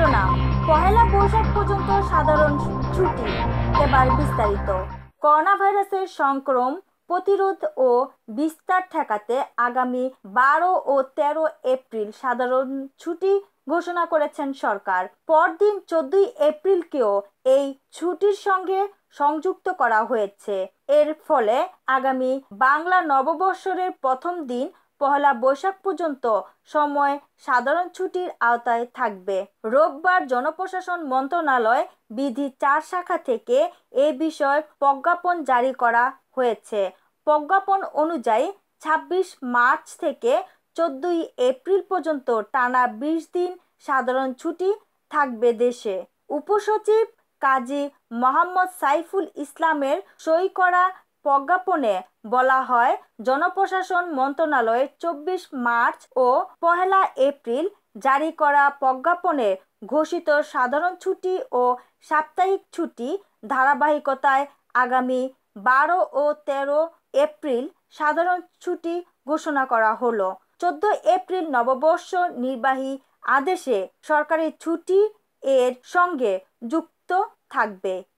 ছিল না পহেলা বৈশাখ পর্যন্ত সাধারণ ছুটি এবার বিস্তারিত করোনা ভাইরাসের সংক্রম প্রতিরোধ ও বিস্তার ঠেকাতে আগামী বারো ও তেরো এপ্রিল সাধারণ ছুটি ঘোষণা করেছেন সরকার পরদিন চোদ্দই এপ্রিলকেও এই ছুটির সঙ্গে সংযুক্ত করা হয়েছে এর ফলে আগামী বাংলা নববর্ষের প্রথম দিন পহেলা বৈশাখ পর্যন্ত সময় সাধারণ ছুটির আওতায় থাকবে রোববার জনপ্রশাসন মন্ত্রণালয় বিধি চার শাখা থেকে এ বিষয়ে প্রজ্ঞাপন জারি করা হয়েছে প্রজ্ঞাপন অনুযায়ী ২৬ মার্চ থেকে চোদ্দই এপ্রিল পর্যন্ত টানা ২০ দিন সাধারণ ছুটি থাকবে দেশে উপসচিব কাজী মোহাম্মদ সাইফুল ইসলামের সই করা প্রজ্ঞাপনে বলা হয় জনপ্রশাসন মন্ত্রণালয়ে চব্বিশ মার্চ ও পহেলা এপ্রিল জারি করা প্রজ্ঞাপনে ঘোষিত সাধারণ ছুটি ও সাপ্তাহিক ছুটি ধারাবাহিকতায় আগামী বারো ও ১৩ এপ্রিল সাধারণ ছুটি ঘোষণা করা হলো চোদ্দ এপ্রিল নববর্ষ নির্বাহী আদেশে সরকারি ছুটি এর সঙ্গে যুক্ত থাকবে